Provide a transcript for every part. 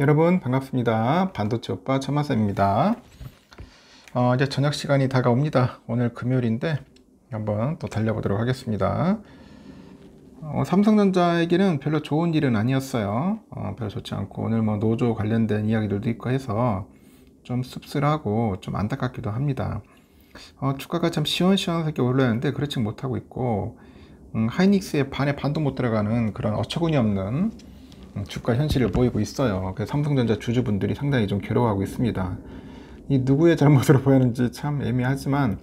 여러분 반갑습니다. 반도체 오빠 천마쌤입니다. 어, 이제 저녁 시간이 다가옵니다. 오늘 금요일인데 한번 또 달려보도록 하겠습니다. 어, 삼성전자에게는 별로 좋은 일은 아니었어요. 어, 별로 좋지 않고 오늘 뭐 노조 관련된 이야기들도 있고 해서 좀 씁쓸하고 좀 안타깝기도 합니다. 어, 주가가 참 시원시원하게 올라는데 그렇지 못하고 있고 음, 하이닉스의 반에 반도 못 들어가는 그런 어처구니없는 주가 현실을 보이고 있어요. 그래서 삼성전자 주주분들이 상당히 좀 괴로워하고 있습니다. 이 누구의 잘못으로 보였는지참 애매하지만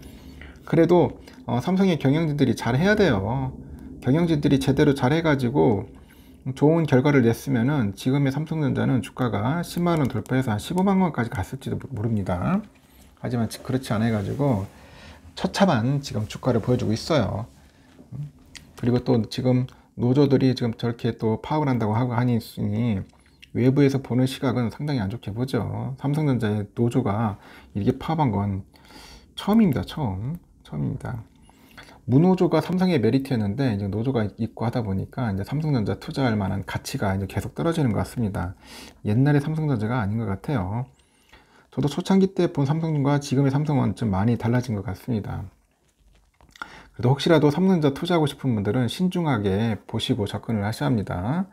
그래도 어, 삼성의 경영진들이 잘 해야 돼요. 경영진들이 제대로 잘 해가지고 좋은 결과를 냈으면은 지금의 삼성전자는 주가가 10만 원 돌파해서 한 15만 원까지 갔을지도 모릅니다. 하지만 그렇지 않아 가지고 처참한 지금 주가를 보여주고 있어요. 음, 그리고 또 지금 노조들이 지금 저렇게 또 파업을 한다고 하고 하니 외부에서 보는 시각은 상당히 안 좋게 보죠. 삼성전자의 노조가 이렇게 파업한 건 처음입니다. 처음. 처음입니다. 무노조가 삼성의 메리트였는데 이제 노조가 있고 하다 보니까 이제 삼성전자 투자할 만한 가치가 이제 계속 떨어지는 것 같습니다. 옛날의 삼성전자가 아닌 것 같아요. 저도 초창기 때 본 삼성과 지금의 삼성은 좀 많이 달라진 것 같습니다. 그래도 혹시라도 3년자 투자하고 싶은 분들은 신중하게 보시고 접근을 하셔야 합니다.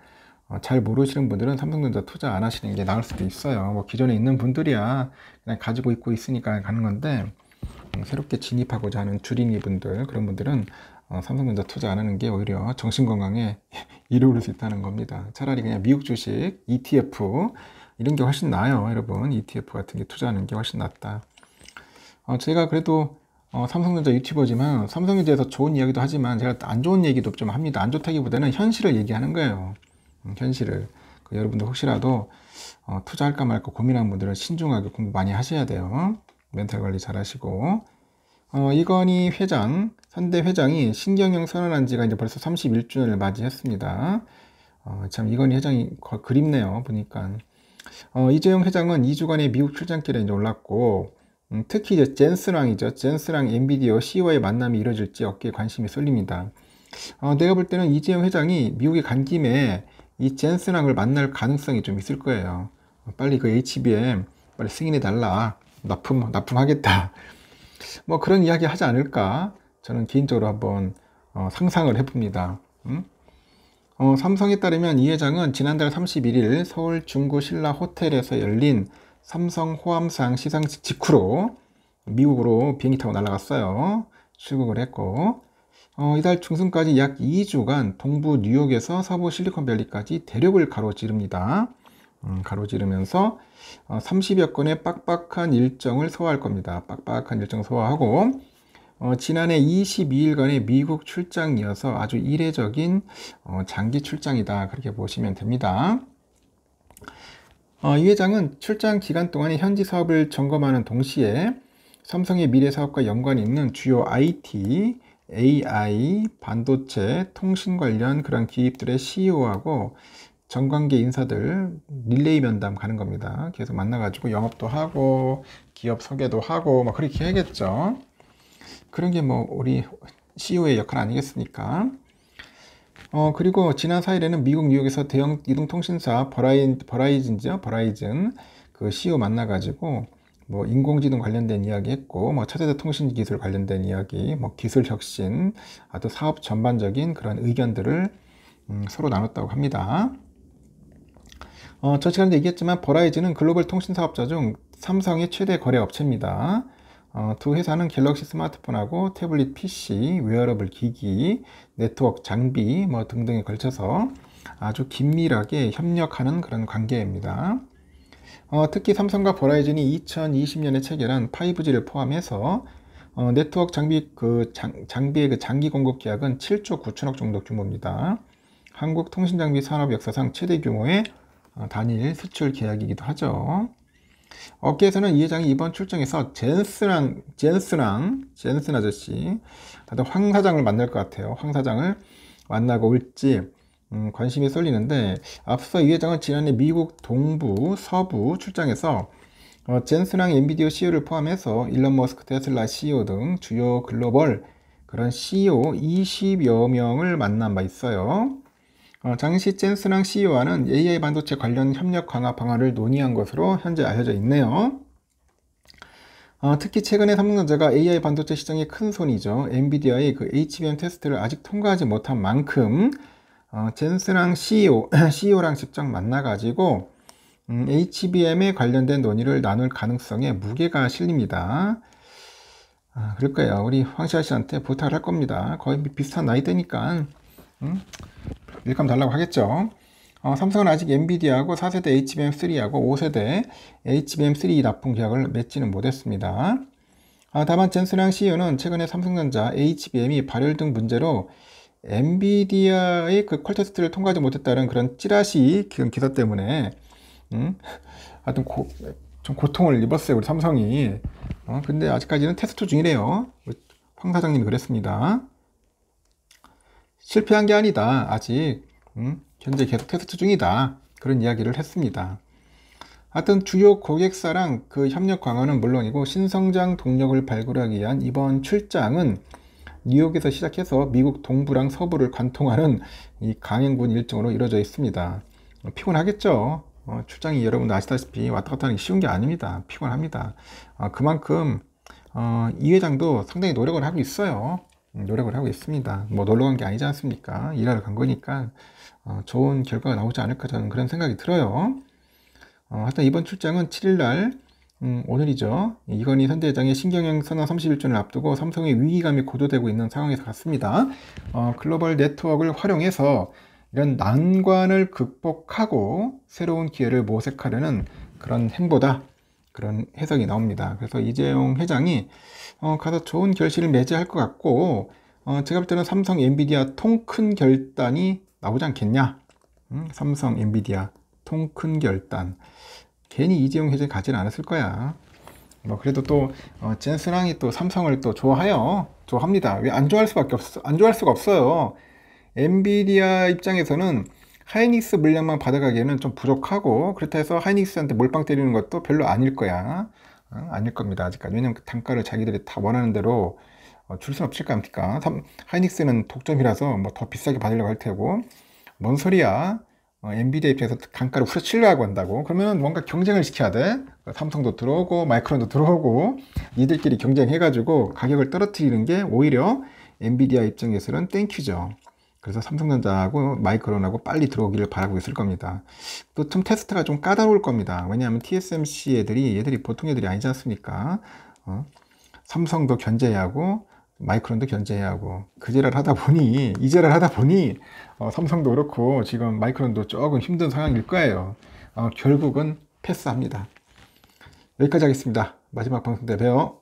어, 잘 모르시는 분들은 삼성전자 투자 안 하시는 게 나을 수도 있어요. 뭐 기존에 있는 분들이야 그냥 가지고 있고 있으니까 가는 건데 음, 새롭게 진입하고자 하는 주린이 분들 그런 분들은 어, 삼성전자 투자 안 하는 게 오히려 정신 건강에 이로울 수 있다는 겁니다. 차라리 그냥 미국 주식 ETF 이런 게 훨씬 나아요, 여러분. ETF 같은 게 투자하는 게 훨씬 낫다. 어, 제가 그래도 어, 삼성전자 유튜버지만 삼성에 대해서 좋은 이야기도 하지만 제가 안 좋은 얘기도 좀 합니다. 안 좋다기보다는 현실을 얘기하는 거예요. 음, 현실을. 그 여러분들 혹시라도 어, 투자할까 말까 고민하는 분들은 신중하게 공부 많이 하셔야 돼요. 멘탈 관리 잘 하시고. 어, 이건희 회장, 선대 회장이 신경영 선언한 지가 이제 벌써 31주년을 맞이했습니다. 어, 참 이건희 회장이 그립네요. 보니까. 어, 이재용 회장은 2주간의 미국 출장길에 이제 올랐고, 음, 특히 이제 젠스랑이죠. 젠스랑 엔비디오 CEO의 만남이 이뤄질지 어깨에 관심이 쏠립니다. 어, 내가 볼 때는 이재용 회장이 미국에 간 김에 이 젠스랑을 만날 가능성이 좀 있을 거예요. 어, 빨리 그 HBM 빨리 승인해 달라. 납품 납품하겠다. 뭐 그런 이야기 하지 않을까? 저는 개인적으로 한번 어, 상상을 해봅니다. 음? 어, 삼성에 따르면 이 회장은 지난달 31일 서울 중구 신라 호텔에서 열린 삼성 호암상 시상 직후로 미국으로 비행기 타고 날아갔어요. 출국을 했고 어, 이달 중순까지 약 2주간 동부 뉴욕에서 서부 실리콘밸리까지 대륙을 가로지릅니다. 음, 가로지르면서 어, 30여 건의 빡빡한 일정을 소화할 겁니다. 빡빡한 일정 소화하고 어, 지난해 22일간의 미국 출장이어서 아주 이례적인 어, 장기 출장이다 그렇게 보시면 됩니다. 어, 이 회장은 출장 기간 동안에 현지 사업을 점검하는 동시에 삼성의 미래 사업과 연관이 있는 주요 IT, AI, 반도체, 통신 관련 그런 기업들의 CEO하고 전관계 인사들 릴레이 면담 가는 겁니다. 계속 만나가지고 영업도 하고 기업 소개도 하고 막 그렇게 해야겠죠. 그런 게 뭐 우리 CEO의 역할 아니겠습니까? 어, 그리고 지난 4일에는 미국 뉴욕에서 대형 이동통신사 버라이, 버라이즌이죠. 버라이즌 그 CEO 만나가지고 뭐 인공지능 관련된 이야기 했고 뭐 차세대 통신 기술 관련된 이야기 뭐 기술 혁신 아또 사업 전반적인 그런 의견들을 음, 서로 나눴다고 합니다. 어, 저 시간에 얘기했지만 버라이즌은 글로벌 통신 사업자 중 삼성의 최대 거래 업체입니다. 어, 두 회사는 갤럭시 스마트폰하고 태블릿 PC, 웨어러블 기기, 네트워크 장비 뭐 등등에 걸쳐서 아주 긴밀하게 협력하는 그런 관계입니다. 어, 특히 삼성과 버라이즌이 2020년에 체결한 5G를 포함해서 어, 네트워크 장비 그 장, 장비의 그 장기 공급 계약은 7조 9천억 정도 규모입니다. 한국 통신 장비 산업 역사상 최대 규모의 어, 단일 수출 계약이기도 하죠. 업계에서는 이 회장이 이번 출정에서 젠스랑 젠스랑 젠슨 아저씨 다들 황 사장을 만날 것 같아요. 황 사장을 만나고 올지 음, 관심이 쏠리는데 앞서 이 회장은 지난해 미국 동부 서부 출장에서 어, 젠슨랑 엔비디오 CEO를 포함해서 일론 머스크, 테슬라 CEO 등 주요 글로벌 그런 CEO 20여 명을 만난 바 있어요. 어, 장시 젠스랑 CEO와는 AI 반도체 관련 협력 강화 방안을 논의한 것으로 현재 알려져 있네요. 어, 특히 최근에 삼성전자가 AI 반도체 시장의 큰 손이죠. 엔비디아의 그 HBM 테스트를 아직 통과하지 못한 만큼 젠스랑 CEO, CEO랑 직접 만나가지고 음, HBM에 관련된 논의를 나눌 가능성에 무게가 실립니다. 아, 그럴까요? 우리 황시아 씨한테 부탁을 할 겁니다. 거의 비슷한 나이대니까. 음? 밀감 달라고 하겠죠. 어, 삼성은 아직 엔비디아하고 4세대 HBM3하고 5세대 HBM3 납품 계약을 맺지는 못했습니다. 아, 다만 젠스랑 CEO는 최근에 삼성전자 HBM이 발열 등 문제로 엔비디아의 그 퀄테스트를 통과하지 못했다는 그런 찌라시 기사 때문에 음? 하여튼 고, 좀 고통을 입었어요 우리 삼성이 어, 근데 아직까지는 테스트 중이래요 황 사장님이 그랬습니다 실패한 게 아니다. 아직 음, 현재 계속 테스트 중이다. 그런 이야기를 했습니다. 하여튼 주요 고객사랑 그 협력 강화는 물론이고 신성장 동력을 발굴하기 위한 이번 출장은 뉴욕에서 시작해서 미국 동부랑 서부를 관통하는 이 강행군 일정으로 이루어져 있습니다. 피곤하겠죠. 어, 출장이 여러분도 아시다시피 왔다 갔다 하는 게 쉬운 게 아닙니다. 피곤합니다. 어, 그만큼 어, 이 회장도 상당히 노력을 하고 있어요. 음, 노력을 하고 있습니다. 뭐 놀러 간 게 아니지 않습니까? 일하러 간 거니까 어, 좋은 결과가 나오지 않을까 저는 그런 생각이 들어요. 어, 하여튼 이번 출장은 7일날 음, 오늘이죠. 이건희 현 대회장의 신경영 선언 31주년을 앞두고 삼성의 위기감이 고조되고 있는 상황에서 갔습니다. 어, 글로벌 네트워크를 활용해서 이런 난관을 극복하고 새로운 기회를 모색하려는 그런 행보다 그런 해석이 나옵니다. 그래서 이재용 회장이 어, 가서 좋은 결실을 맺어할것 같고 어, 제가 볼 때는 삼성 엔비디아 통 큰 결단이 나오지 않겠냐 음, 삼성 엔비디아 통 큰 결단 괜히 이재용 회장이 가지는 않았을 거야 뭐 그래도 또 어, 젠스랑이 또 삼성을 또 좋아해요 좋아합니다 왜 안 좋아할 수밖에 없어 안 좋아할 수가 없어요 엔비디아 입장에서는 하이닉스 물량만 받아가기에는 좀 부족하고 그렇다 해서 하이닉스한테 몰빵 때리는 것도 별로 아닐 거야. 어? 아닐 겁니다. 아직까지. 왜냐면 그 단가를 자기들이 다 원하는 대로 어, 줄순 없을 거 아닙니까? 하이닉스는 독점이라서 뭐 더 비싸게 받으려고 할 테고 뭔 소리야? 어, 엔비디아 입장에서 단가를 후려치려고 한다고 그러면 뭔가 경쟁을 시켜야 돼 어, 삼성도 들어오고 마이크론도 들어오고 이들끼리 경쟁해 가지고 가격을 떨어뜨리는 게 오히려 엔비디아 입장에서는 땡큐죠 그래서 삼성전자하고 마이크론하고 빨리 들어오기를 바라고 있을 겁니다. 또좀 테스트가 좀 까다로울 겁니다. 왜냐하면 TSMC 애들이 얘들이 보통 애들이 아니지 않습니까? 어? 삼성도 견제 하고 마이크론도 견제 하고 그제를 하다 보니 이제를 하다 보니 어, 삼성도 그렇고 지금 마이크론도 조금 힘든 상황일 거예요. 어, 결국은 패스합니다. 여기까지 하겠습니다. 마지막 방송 때 봬요.